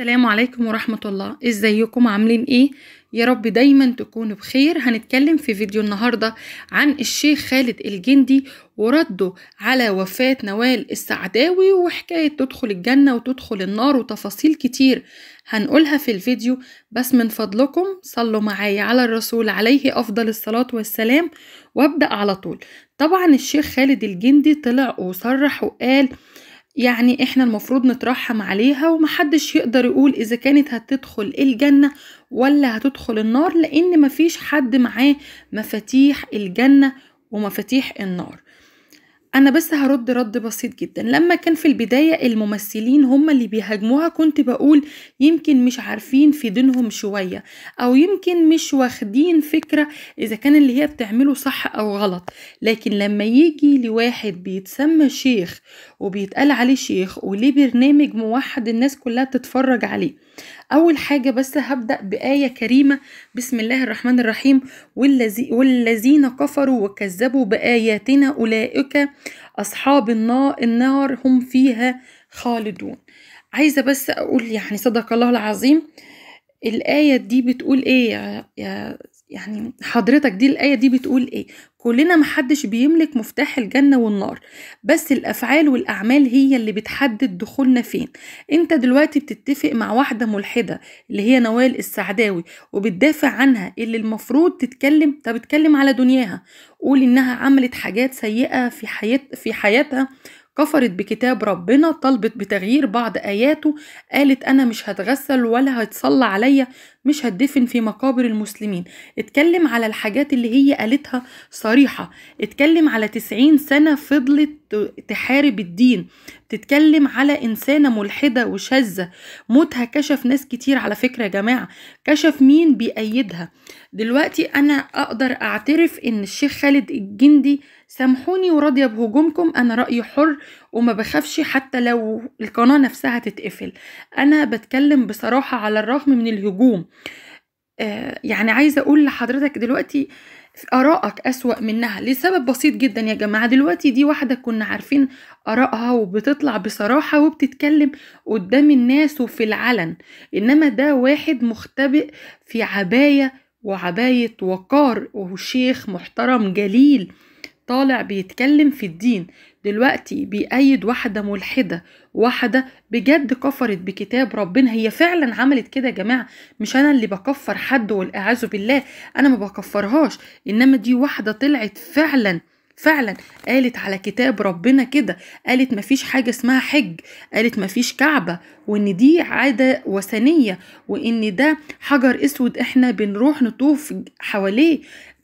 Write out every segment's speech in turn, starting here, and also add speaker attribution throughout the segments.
Speaker 1: السلام عليكم ورحمة الله ازيكم عاملين ايه يا رب دايما تكونوا بخير هنتكلم في فيديو النهاردة عن الشيخ خالد الجندي ورده على وفاة نوال السعداوي وحكاية تدخل الجنة وتدخل النار وتفاصيل كتير هنقولها في الفيديو بس من فضلكم صلوا معايا على الرسول عليه أفضل الصلاة والسلام وابدأ على طول طبعا الشيخ خالد الجندي طلع وصرح وقال يعني احنا المفروض نترحم عليها ومحدش يقدر يقول اذا كانت هتدخل الجنة ولا هتدخل النار لان مفيش حد معاه مفاتيح الجنة ومفاتيح النار أنا بس هرد رد بسيط جدا لما كان في البداية الممثلين هم اللي بيهاجموها كنت بقول يمكن مش عارفين في دينهم شوية أو يمكن مش واخدين فكرة إذا كان اللي هي بتعمله صح أو غلط لكن لما يجي لواحد بيتسمى شيخ وبيتقال عليه شيخ وليه برنامج موحد الناس كلها تتفرج عليه أول حاجة بس هبدأ بآية كريمة بسم الله الرحمن الرحيم والذي والذين كفروا وكذبوا بآياتنا أولئك أصحاب النار هم فيها خالدون عايزة بس أقول يعني صدق الله العظيم الآية دي بتقول إيه يا, يعني حضرتك دي الآية دي بتقول إيه؟ كلنا محدش بيملك مفتاح الجنة والنار بس الأفعال والأعمال هي اللي بتحدد دخولنا فين أنت دلوقتي بتتفق مع واحدة ملحدة اللي هي نوال السعداوي وبتدافع عنها اللي المفروض تتكلم طب اتكلم على دنياها قول إنها عملت حاجات سيئة في, حيات في حياتها كفرت بكتاب ربنا طلبت بتغيير بعض آياته قالت أنا مش هتغسل ولا هتصلى عليا مش هتدفن في مقابر المسلمين اتكلم على الحاجات اللي هي قالتها صريحة اتكلم على تسعين سنة فضلت تحارب الدين تتكلم على إنسانة ملحدة وشاذة موتها كشف ناس كتير على فكرة يا جماعة كشف مين بيأيدها دلوقتي أنا أقدر أعترف إن الشيخ خالد الجندي سامحوني وراضية بهجومكم أنا رأيي حر وما بخافش حتى لو القناة نفسها تتقفل أنا بتكلم بصراحة على الرغم من الهجوم آه، يعني عايزة أقول لحضرتك دلوقتي آرائك أسوأ منها لسبب بسيط جدا يا جماعة دلوقتي دي واحدة كنا عارفين آرائها وبتطلع بصراحة وبتتكلم قدام الناس وفي العلن إنما ده واحد مختبئ في عباية وعباية وقار وشيخ محترم جليل طالع بيتكلم في الدين دلوقتي بيأيد واحدة ملحدة واحدة بجد كفرت بكتاب ربنا هي فعلا عملت كده يا جماعة مش أنا اللي بكفر حد والأعاذ بالله أنا ما بكفرهاش إنما دي واحدة طلعت فعلا فعلا قالت على كتاب ربنا كده قالت مفيش حاجة اسمها حج قالت مفيش كعبة وان دي عادة وثنية وان ده حجر اسود احنا بنروح نطوف حواليه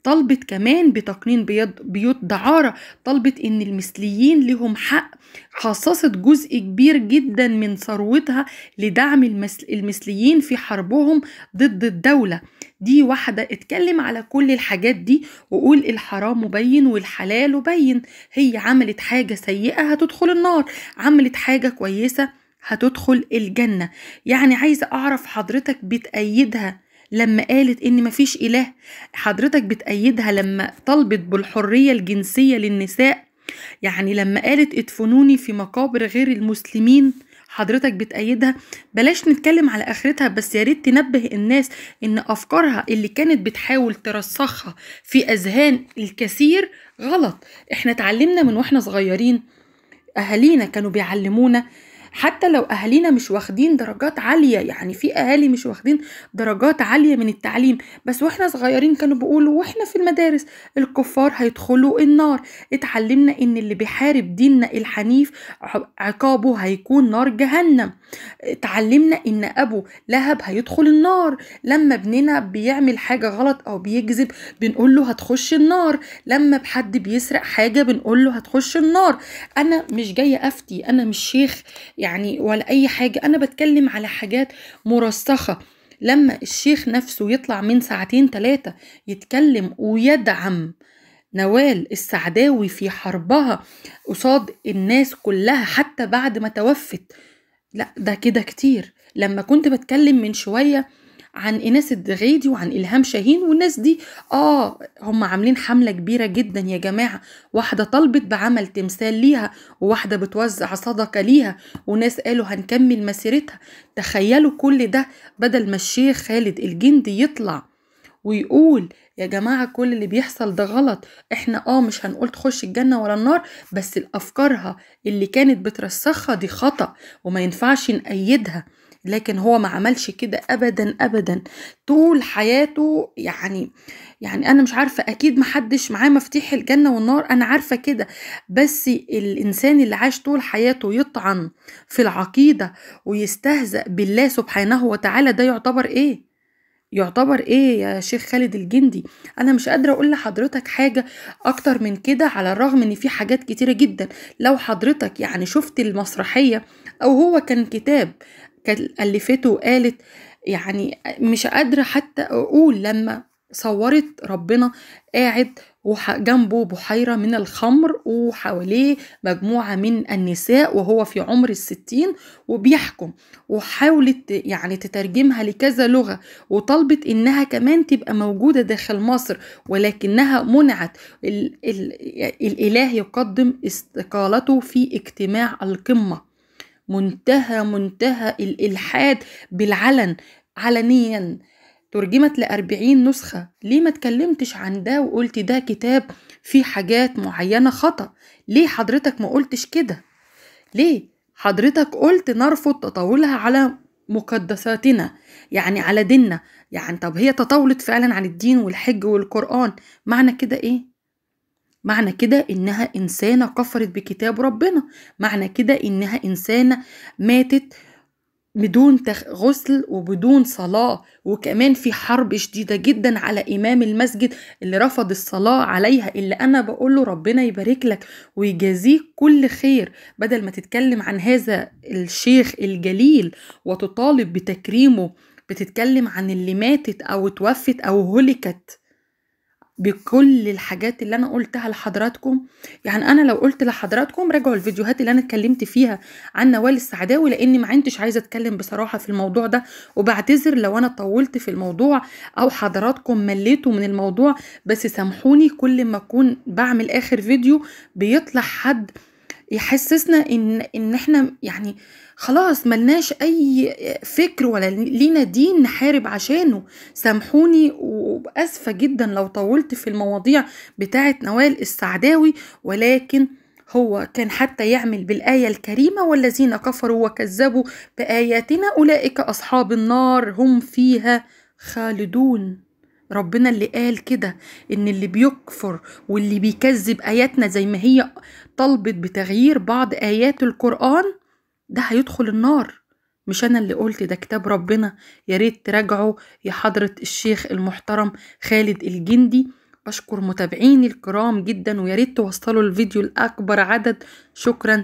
Speaker 1: طلبت كمان بتقنين بيوت دعارة طلبت ان المثليين لهم حق خصصت جزء كبير جدا من ثروتها لدعم المثليين في حربهم ضد الدولة دي واحدة اتكلم على كل الحاجات دي وقول الحرام مبين والحلال مبين هي عملت حاجة سيئة هتدخل النار عملت حاجة كويسة هتدخل الجنة يعني عايزة أعرف حضرتك بتأيدها لما قالت ان مفيش اله حضرتك بتأيدها لما طلبت بالحرية الجنسية للنساء يعني لما قالت ادفنوني في مقابر غير المسلمين حضرتك بتأيدها بلاش نتكلم على آخرتها بس يا ريت تنبه الناس إن أفكارها اللي كانت بتحاول ترسخها في أذهان الكثير غلط إحنا اتعلمنا من وإحنا صغيرين أهالينا كانوا بيعلمونا حتى لو اهالينا مش واخدين درجات عاليه يعني في اهالي مش واخدين درجات عاليه من التعليم بس واحنا صغيرين كانوا بيقولوا واحنا في المدارس الكفار هيدخلوا النار اتعلمنا ان اللي بيحارب ديننا الحنيف عقابه هيكون نار جهنم اتعلمنا ان ابو لهب هيدخل النار لما ابننا بيعمل حاجه غلط او بيكذب بنقول له هتخش النار لما حد بيسرق حاجه بنقول له هتخش النار انا مش جايه افتي انا مش شيخ يعني يعني ولا أي حاجة أنا بتكلم على حاجات مرسخة لما الشيخ نفسه يطلع من ساعتين ثلاثة يتكلم ويدعم نوال السعداوي في حربها قصاد الناس كلها حتى بعد ما توفت لا ده كده كتير لما كنت بتكلم من شوية عن إناس الدغيدي وعن إلهام شاهين والناس دي آه هم عاملين حملة كبيرة جدا يا جماعة واحدة طلبت بعمل تمثال ليها وواحدة بتوزع صدقة ليها وناس قالوا هنكمل مسيرتها تخيلوا كل ده بدل ما الشيخ خالد الجندي يطلع ويقول يا جماعة كل اللي بيحصل ده غلط احنا اه مش هنقول تخش الجنة ولا النار بس الأفكارها اللي كانت بترسخها دي خطأ وما ينفعش نأيدها لكن هو ما عملش كده ابدا ابدا طول حياته يعني يعني انا مش عارفه اكيد محدش معاه مفاتيح الجنه والنار انا عارفه كده بس الانسان اللي عاش طول حياته يطعن في العقيده ويستهزأ بالله سبحانه وتعالى ده يعتبر ايه يعتبر ايه يا شيخ خالد الجندي انا مش قادره اقول لحضرتك حاجه اكتر من كده على الرغم ان في حاجات كتيره جدا لو حضرتك يعني شفت المسرحيه او هو كان كتاب ألفته وقالت يعني مش قادرة حتى أقول لما صورت ربنا قاعد وجنبه بحيرة من الخمر وحواليه مجموعة من النساء وهو في عمر الستين وبيحكم وحاولت يعني تترجمها لكذا لغة وطلبت إنها كمان تبقى موجودة داخل مصر ولكنها منعت ال ال الإله يقدم استقالته في اجتماع القمة منتهى منتهى الإلحاد بالعلن علنيا ترجمت لأربعين نسخة ليه ما تكلمتش عن ده وقلت ده كتاب فيه حاجات معينة خطأ ليه حضرتك ما قلتش كده ليه حضرتك قلت نرفض تطاولها على مقدساتنا يعني على ديننا يعني طب هي تطاولت فعلا عن الدين والحج والقرآن معنى كده ايه معنى كده إنها إنسانة كفرت بكتاب ربنا معنى كده إنها إنسانة ماتت بدون غسل وبدون صلاة وكمان في حرب شديدة جدا على إمام المسجد اللي رفض الصلاة عليها اللي أنا بقوله ربنا يبارك لك ويجازيك كل خير بدل ما تتكلم عن هذا الشيخ الجليل وتطالب بتكريمه بتتكلم عن اللي ماتت أو توفت أو هلكت بكل الحاجات اللي انا قلتها لحضراتكم يعني انا لو قلت لحضراتكم راجعوا الفيديوهات اللي انا اتكلمت فيها عن نوال السعداوي لاني ما عندش عايزه اتكلم بصراحه في الموضوع ده وبعتذر لو انا طولت في الموضوع او حضراتكم مليتوا من الموضوع بس سامحوني كل ما اكون بعمل اخر فيديو بيطلع حد يحسسنا ان ان احنا يعني خلاص ملناش اي فكر ولا لينا دين نحارب عشانه سامحوني واسفه جدا لو طولت في المواضيع بتاعه نوال السعداوي ولكن هو كان حتى يعمل بالآية الكريمة والذين كفروا وكذبوا بآياتنا أولئك أصحاب النار هم فيها خالدون ربنا اللي قال كده ان اللي بيكفر واللي بيكذب اياتنا زي ما هي طلبت بتغيير بعض ايات القران ده هيدخل النار مش انا اللي قلت ده كتاب ربنا يا ريت تراجعه يا حضره الشيخ المحترم خالد الجندي بشكر متابعيني الكرام جدا ويا ريت توصلوا الفيديو لاكبر عدد شكرا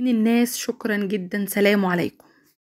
Speaker 1: من الناس شكرا جدا سلام عليكم